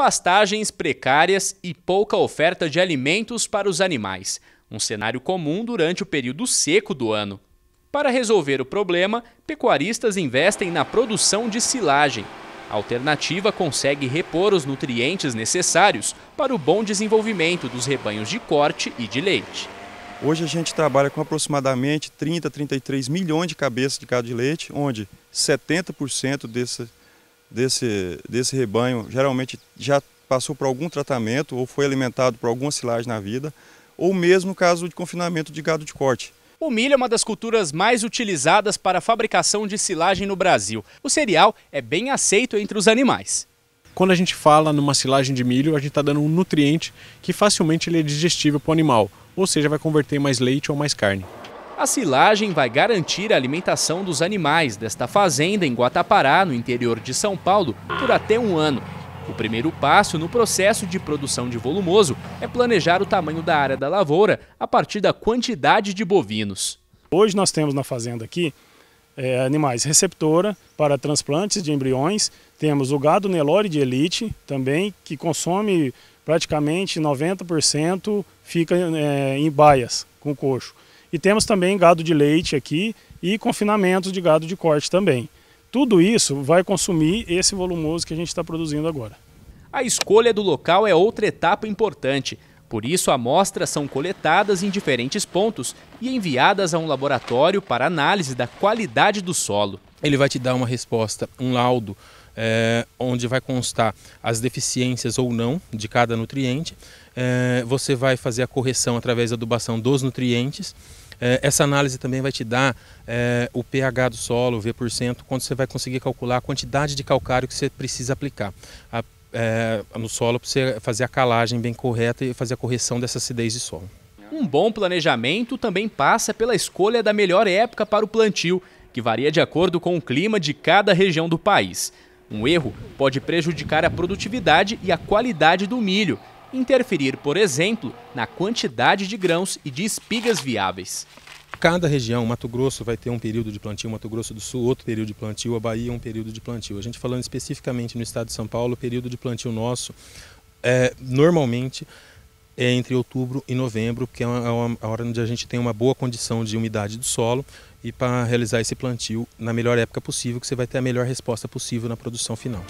pastagens precárias e pouca oferta de alimentos para os animais, um cenário comum durante o período seco do ano. Para resolver o problema, pecuaristas investem na produção de silagem. A alternativa consegue repor os nutrientes necessários para o bom desenvolvimento dos rebanhos de corte e de leite. Hoje a gente trabalha com aproximadamente 30, 33 milhões de cabeças de gado de leite, onde 70% desse, desse, desse rebanho geralmente já passou por algum tratamento ou foi alimentado por alguma silagem na vida, ou mesmo caso de confinamento de gado de corte. O milho é uma das culturas mais utilizadas para a fabricação de silagem no Brasil. O cereal é bem aceito entre os animais. Quando a gente fala numa silagem de milho, a gente está dando um nutriente que facilmente ele é digestível para o animal, ou seja, vai converter em mais leite ou mais carne. A silagem vai garantir a alimentação dos animais desta fazenda em Guatapará, no interior de São Paulo, por até um ano. O primeiro passo no processo de produção de volumoso é planejar o tamanho da área da lavoura a partir da quantidade de bovinos. Hoje nós temos na fazenda aqui é, animais receptora para transplantes de embriões, temos o gado Nelore de elite também, que consome praticamente 90% fica é, em baias com coxo. E temos também gado de leite aqui e confinamentos de gado de corte também. Tudo isso vai consumir esse volumoso que a gente está produzindo agora. A escolha do local é outra etapa importante. Por isso, amostras são coletadas em diferentes pontos e enviadas a um laboratório para análise da qualidade do solo. Ele vai te dar uma resposta, um laudo é, onde vai constar as deficiências ou não de cada nutriente. É, você vai fazer a correção através da adubação dos nutrientes. É, essa análise também vai te dar o pH do solo, o V%, quando você vai conseguir calcular a quantidade de calcário que você precisa aplicar. A, no solo para você fazer a calagem bem correta e fazer a correção dessa acidez de solo. Um bom planejamento também passa pela escolha da melhor época para o plantio, que varia de acordo com o clima de cada região do país. Um erro pode prejudicar a produtividade e a qualidade do milho, interferir, por exemplo, na quantidade de grãos e de espigas viáveis. Cada região, Mato Grosso vai ter um período de plantio, Mato Grosso do Sul outro período de plantio, a Bahia um período de plantio. A gente falando especificamente no estado de São Paulo, o período de plantio nosso é, normalmente é entre outubro e novembro, que é a é é hora onde a gente tem uma boa condição de umidade do solo e para realizar esse plantio na melhor época possível, que você vai ter a melhor resposta possível na produção final.